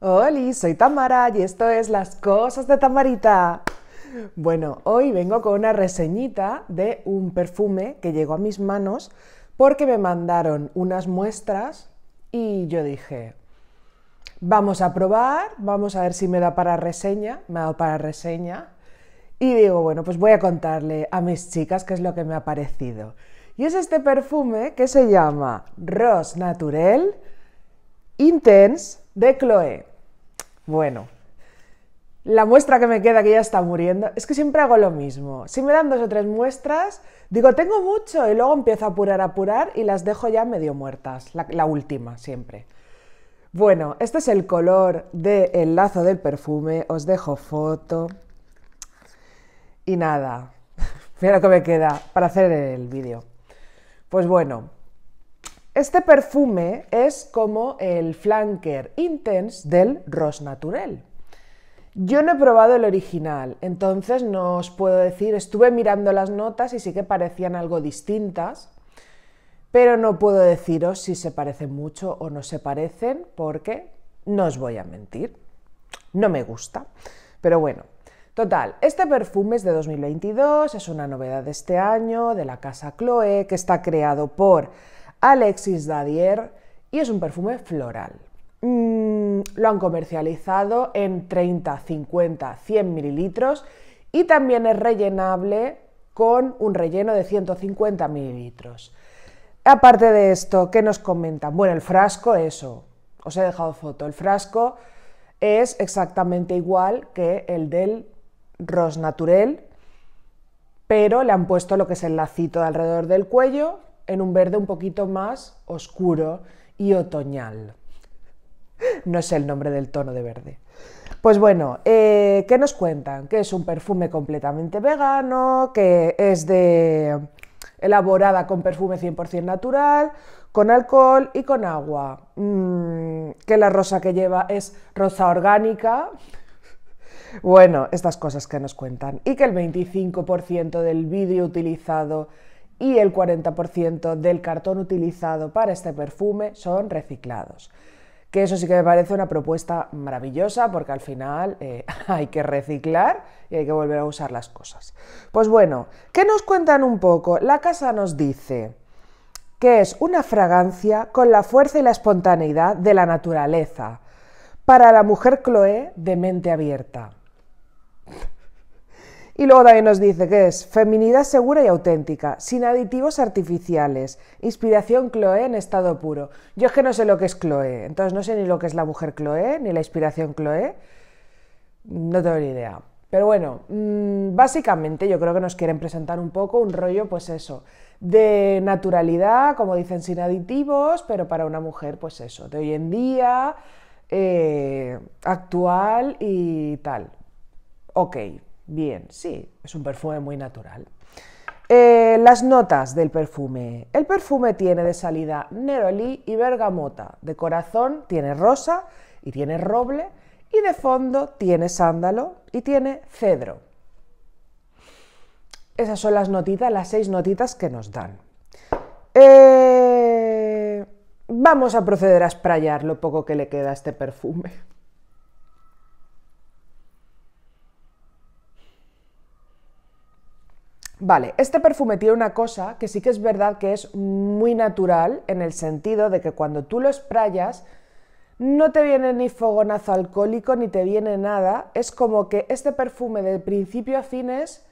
Hola, soy Tamara y esto es Las Cosas de Tamarita. Bueno, hoy vengo con una reseñita de un perfume que llegó a mis manos porque me mandaron unas muestras y yo dije, vamos a probar, vamos a ver si me da para reseña, me ha dado para reseña. Y digo, bueno, pues voy a contarle a mis chicas qué es lo que me ha parecido. Y es este perfume que se llama Rose Naturel Intense de Chloé. Bueno, la muestra que me queda, que ya está muriendo, es que siempre hago lo mismo. Si me dan dos o tres muestras, digo, tengo mucho, y luego empiezo a apurar, a apurar, y las dejo ya medio muertas, la, última siempre. Bueno, este es el color del lazo del perfume, os dejo foto. Y nada, mira lo que me queda para hacer el vídeo. Pues bueno, este perfume es como el flanker intense del Rose Naturel. Yo no he probado el original, entonces no os puedo decir, estuve mirando las notas y sí que parecían algo distintas, pero no puedo deciros si se parecen mucho o no se parecen porque no os voy a mentir, no me gusta. Pero bueno, Total, este perfume es de 2022, es una novedad de este año, de la casa Chloe, que está creado por Alexis Dadier y es un perfume floral. Mm, lo han comercializado en 30, 50, 100 mililitros y también es rellenable con un relleno de 150 mililitros. Aparte de esto, ¿qué nos comentan? Bueno, el frasco, eso, os he dejado foto, el frasco es exactamente igual que el del Ros Naturel, pero le han puesto lo que es el lacito alrededor del cuello en un verde un poquito más oscuro y otoñal. No es el nombre del tono de verde. Pues bueno, eh, ¿qué nos cuentan? Que es un perfume completamente vegano, que es de elaborada con perfume 100% natural, con alcohol y con agua. Mm, que la rosa que lleva es rosa orgánica, bueno, estas cosas que nos cuentan. Y que el 25% del vidrio utilizado y el 40% del cartón utilizado para este perfume son reciclados. Que eso sí que me parece una propuesta maravillosa porque al final eh, hay que reciclar y hay que volver a usar las cosas. Pues bueno, ¿qué nos cuentan un poco? La casa nos dice que es una fragancia con la fuerza y la espontaneidad de la naturaleza. Para la mujer Chloé de mente abierta. Y luego también nos dice que es feminidad segura y auténtica, sin aditivos artificiales, inspiración Chloe en estado puro. Yo es que no sé lo que es Chloe, entonces no sé ni lo que es la mujer Chloe, ni la inspiración Chloe, no tengo ni idea. Pero bueno, mm, básicamente yo creo que nos quieren presentar un poco un rollo, pues eso, de naturalidad, como dicen, sin aditivos, pero para una mujer, pues eso, de hoy en día, eh, actual y tal. Ok, Bien, sí, es un perfume muy natural. Eh, las notas del perfume. El perfume tiene de salida neroli y bergamota. De corazón tiene rosa y tiene roble. Y de fondo tiene sándalo y tiene cedro. Esas son las notitas, las seis notitas que nos dan. Eh, vamos a proceder a sprayar lo poco que le queda a este perfume. Vale, este perfume tiene una cosa que sí que es verdad que es muy natural en el sentido de que cuando tú lo sprayas no te viene ni fogonazo alcohólico ni te viene nada, es como que este perfume de principio a fin es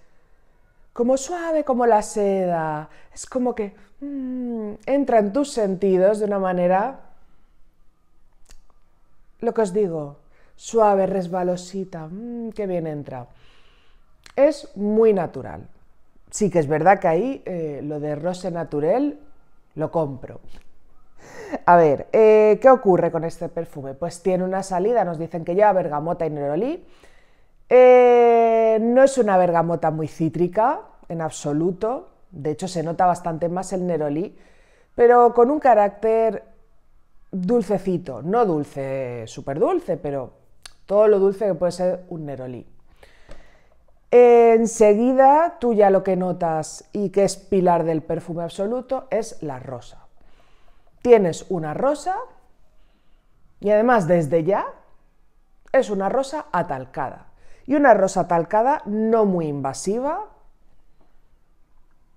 como suave como la seda, es como que mm, entra en tus sentidos de una manera, lo que os digo, suave, resbalosita, mm, que bien entra. Es muy natural, sí que es verdad que ahí eh, lo de Rose Naturel lo compro. A ver, eh, ¿qué ocurre con este perfume? Pues tiene una salida, nos dicen que lleva bergamota y nerolí. Eh, no es una bergamota muy cítrica, en absoluto. De hecho, se nota bastante más el nerolí, pero con un carácter dulcecito. No dulce, súper dulce, pero todo lo dulce que puede ser un nerolí enseguida tú ya lo que notas y que es pilar del perfume absoluto es la rosa. Tienes una rosa y además desde ya es una rosa atalcada. Y una rosa atalcada no muy invasiva,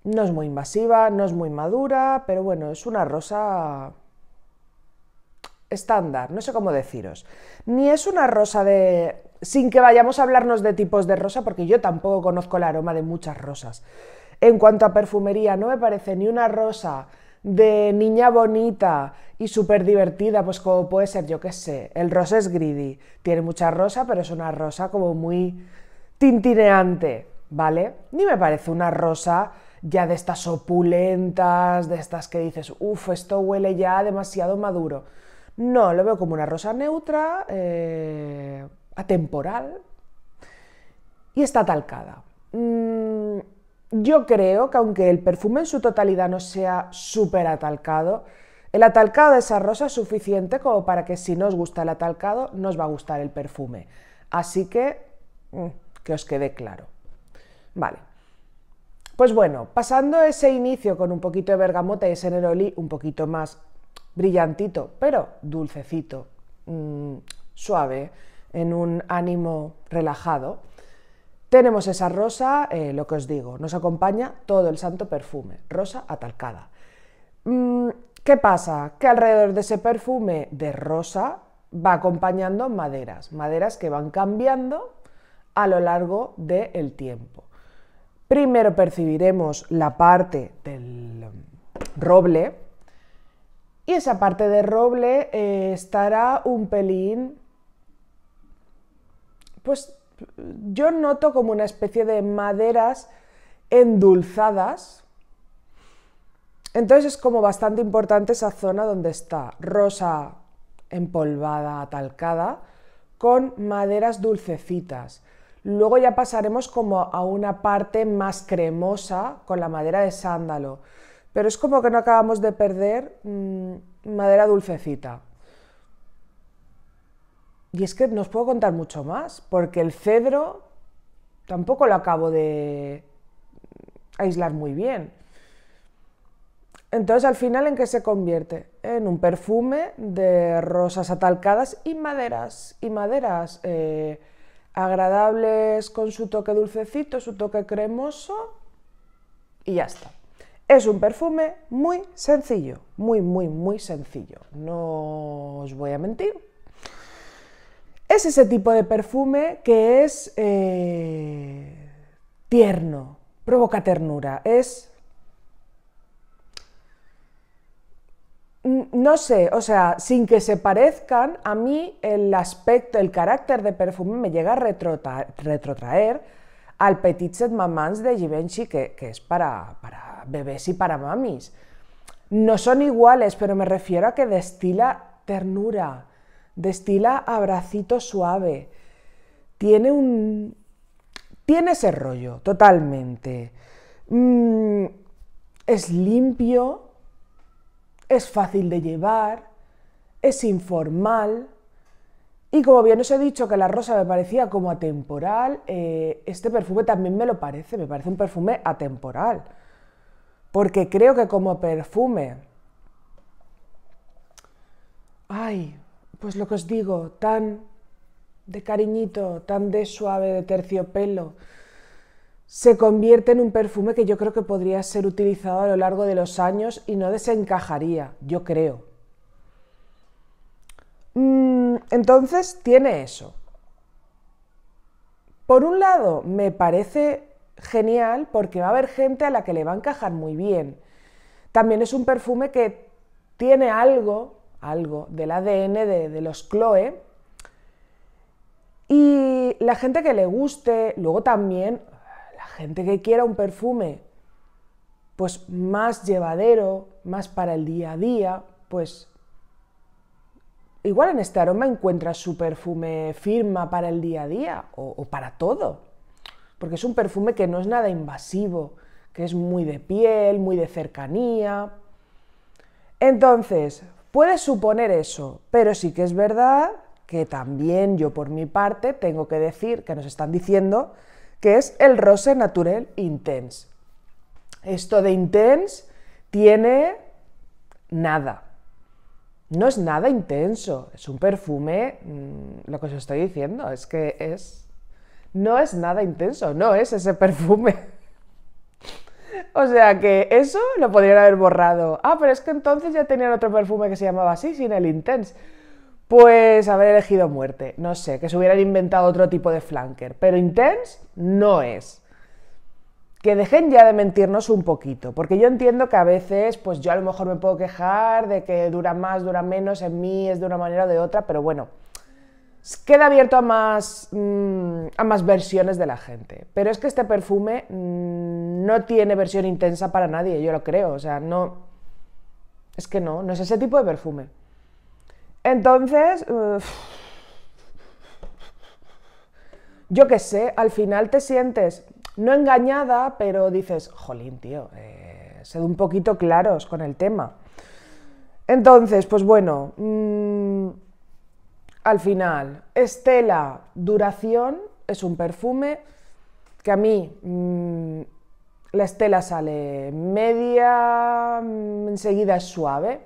no es muy invasiva, no es muy madura, pero bueno, es una rosa estándar, no sé cómo deciros. Ni es una rosa de sin que vayamos a hablarnos de tipos de rosa, porque yo tampoco conozco el aroma de muchas rosas. En cuanto a perfumería, no me parece ni una rosa de niña bonita y súper divertida, pues como puede ser, yo qué sé, el rosa es greedy, tiene mucha rosa, pero es una rosa como muy tintineante, ¿vale? Ni me parece una rosa ya de estas opulentas, de estas que dices, uff, esto huele ya demasiado maduro. No, lo veo como una rosa neutra, eh, temporal y está talcada. Mm, yo creo que aunque el perfume en su totalidad no sea súper atalcado, el atalcado de esa rosa es suficiente como para que si no os gusta el atalcado, no os va a gustar el perfume. Así que mm, que os quede claro. Vale. Pues bueno, pasando ese inicio con un poquito de bergamota y ese neroli un poquito más brillantito, pero dulcecito, mm, suave, en un ánimo relajado. Tenemos esa rosa, eh, lo que os digo, nos acompaña todo el santo perfume, rosa atalcada. Mm, ¿Qué pasa? Que alrededor de ese perfume de rosa va acompañando maderas, maderas que van cambiando a lo largo del tiempo. Primero percibiremos la parte del roble y esa parte de roble eh, estará un pelín pues yo noto como una especie de maderas endulzadas. Entonces es como bastante importante esa zona donde está rosa empolvada, atalcada, con maderas dulcecitas. Luego ya pasaremos como a una parte más cremosa con la madera de sándalo. Pero es como que no acabamos de perder mm, madera dulcecita. Y es que no os puedo contar mucho más, porque el cedro tampoco lo acabo de aislar muy bien. Entonces, al final, ¿en qué se convierte? En un perfume de rosas atalcadas y maderas, y maderas eh, agradables con su toque dulcecito, su toque cremoso, y ya está. Es un perfume muy sencillo, muy, muy, muy sencillo. No os voy a mentir, es ese tipo de perfume que es eh, tierno, provoca ternura, es... No sé, o sea, sin que se parezcan, a mí el aspecto, el carácter de perfume me llega a retrotraer, al Petit Set Mamans de Givenchy, que, es para, para bebés y para mamis. No son iguales, pero me refiero a que destila ternura, destila abracito suave, tiene un... tiene ese rollo, totalmente. Mm, es limpio, es fácil de llevar, es informal. Y como bien os he dicho que la rosa me parecía como atemporal, eh, este perfume también me lo parece, me parece un perfume atemporal. Porque creo que como perfume... Ay, pues lo que os digo, tan de cariñito, tan de suave, de terciopelo, se convierte en un perfume que yo creo que podría ser utilizado a lo largo de los años y no desencajaría, yo creo. Mm, entonces tiene eso. Por un lado, me parece genial porque va a haber gente a la que le va a encajar muy bien. También es un perfume que tiene algo algo del ADN de, los Chloe. Y la gente que le guste, luego también la gente que quiera un perfume pues más llevadero, más para el día a día, pues igual en este aroma encuentras su perfume firma para el día a día o, o, para todo, porque es un perfume que no es nada invasivo, que es muy de piel, muy de cercanía. Entonces, Puede suponer eso, pero sí que es verdad que también yo por mi parte tengo que decir que nos están diciendo que es el Rose Natural Intense. Esto de Intense tiene nada. No es nada intenso, es un perfume, mm, lo que os estoy diciendo, es que es... No es nada intenso, no es ese perfume. O sea que eso lo podrían haber borrado. Ah, pero es que entonces ya tenían otro perfume que se llamaba así, sin el Intense. Pues haber elegido muerte, no sé, que se hubieran inventado otro tipo de flanker. Pero Intense no es. Que dejen ya de mentirnos un poquito, porque yo entiendo que a veces, pues yo a lo mejor me puedo quejar de que dura más, dura menos, en mí es de una manera o de otra, pero bueno, queda abierto a más, mm, a más versiones de la gente. Pero es que este perfume mm, no tiene versión intensa para nadie, yo lo creo. O sea, no. Es que no, no es ese tipo de perfume. Entonces. yo qué sé, al final te sientes no engañada, pero dices, jolín, tío, eh, sed un poquito claros con el tema. Entonces, pues bueno. Mm, al final, Estela Duración es un perfume que a mí mm, la estela sale media, mm, enseguida es suave.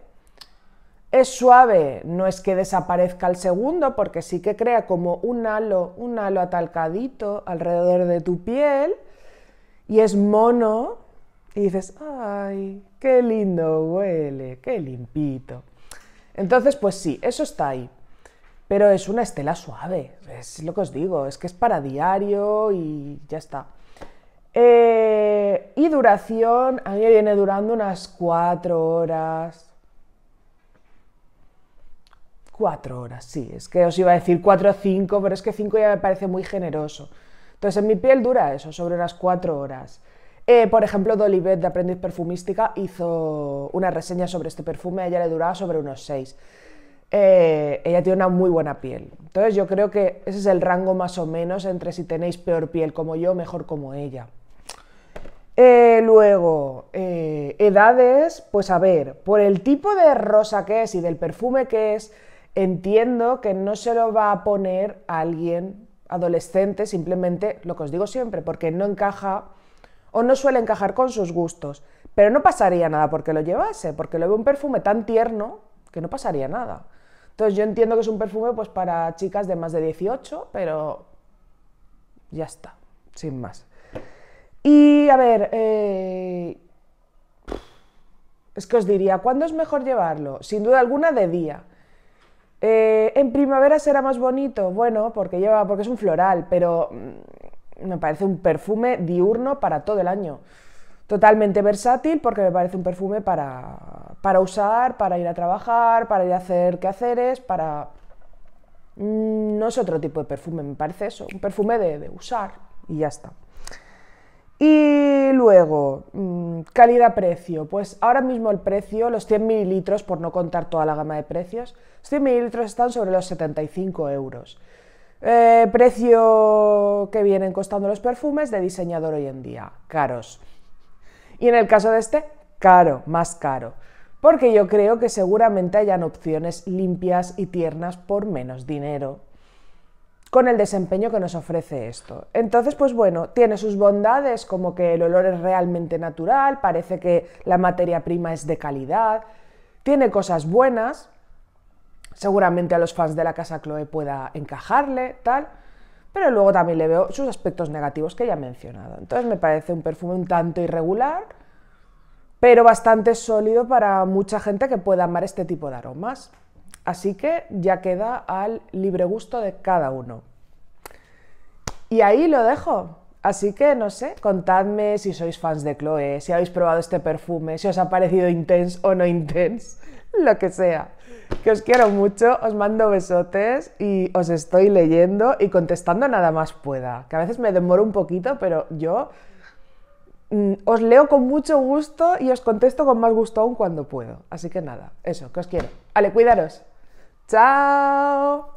Es suave, no es que desaparezca el segundo, porque sí que crea como un halo, un halo atalcadito alrededor de tu piel y es mono. Y dices, ay, qué lindo huele, qué limpito. Entonces, pues sí, eso está ahí pero es una estela suave, es lo que os digo, es que es para diario y ya está. Eh, y duración, a mí me viene durando unas cuatro horas. Cuatro horas, sí, es que os iba a decir 4 o cinco, pero es que 5 ya me parece muy generoso. Entonces en mi piel dura eso, sobre unas cuatro horas. Eh, por ejemplo, Dolivet de Aprendiz Perfumística hizo una reseña sobre este perfume, a ella le duraba sobre unos 6. Eh, ella tiene una muy buena piel. Entonces yo creo que ese es el rango más o menos entre si tenéis peor piel como yo, mejor como ella. Eh, luego, eh, edades, pues a ver, por el tipo de rosa que es y del perfume que es, entiendo que no se lo va a poner a alguien adolescente, simplemente lo que os digo siempre, porque no encaja o no suele encajar con sus gustos. Pero no pasaría nada porque lo llevase, porque lo un perfume tan tierno que no pasaría nada. Entonces yo entiendo que es un perfume pues para chicas de más de 18, pero ya está, sin más. Y a ver, eh, es que os diría, ¿cuándo es mejor llevarlo? Sin duda alguna de día. Eh, en primavera será más bonito, bueno, porque lleva, porque es un floral, pero mm, me parece un perfume diurno para todo el año totalmente versátil porque me parece un perfume para, usar, para ir a trabajar, para ir a hacer quehaceres, para... Mm, no es otro tipo de perfume, me parece eso, un perfume de, usar y ya está. Y luego, mm, calidad-precio. Pues ahora mismo el precio, los 100 mililitros, por no contar toda la gama de precios, los 100 mililitros están sobre los 75 euros. Eh, precio que vienen costando los perfumes de diseñador hoy en día, caros. Y en el caso de este, caro, más caro. Porque yo creo que seguramente hayan opciones limpias y tiernas por menos dinero con el desempeño que nos ofrece esto. Entonces, pues bueno, tiene sus bondades, como que el olor es realmente natural, parece que la materia prima es de calidad, tiene cosas buenas, seguramente a los fans de la casa Chloe pueda encajarle, tal, pero luego también le veo sus aspectos negativos que ya he mencionado. Entonces me parece un perfume un tanto irregular, pero bastante sólido para mucha gente que pueda amar este tipo de aromas. Así que ya queda al libre gusto de cada uno. Y ahí lo dejo. Así que no sé, contadme si sois fans de Chloe, si habéis probado este perfume, si os ha parecido intense o no intense, lo que sea. Que os quiero mucho, os mando besotes y os estoy leyendo y contestando nada más pueda. Que a veces me demoro un poquito, pero yo mm, os leo con mucho gusto y os contesto con más gusto aún cuando puedo. Así que nada, eso, que os quiero. Ale, cuidaros. Chao.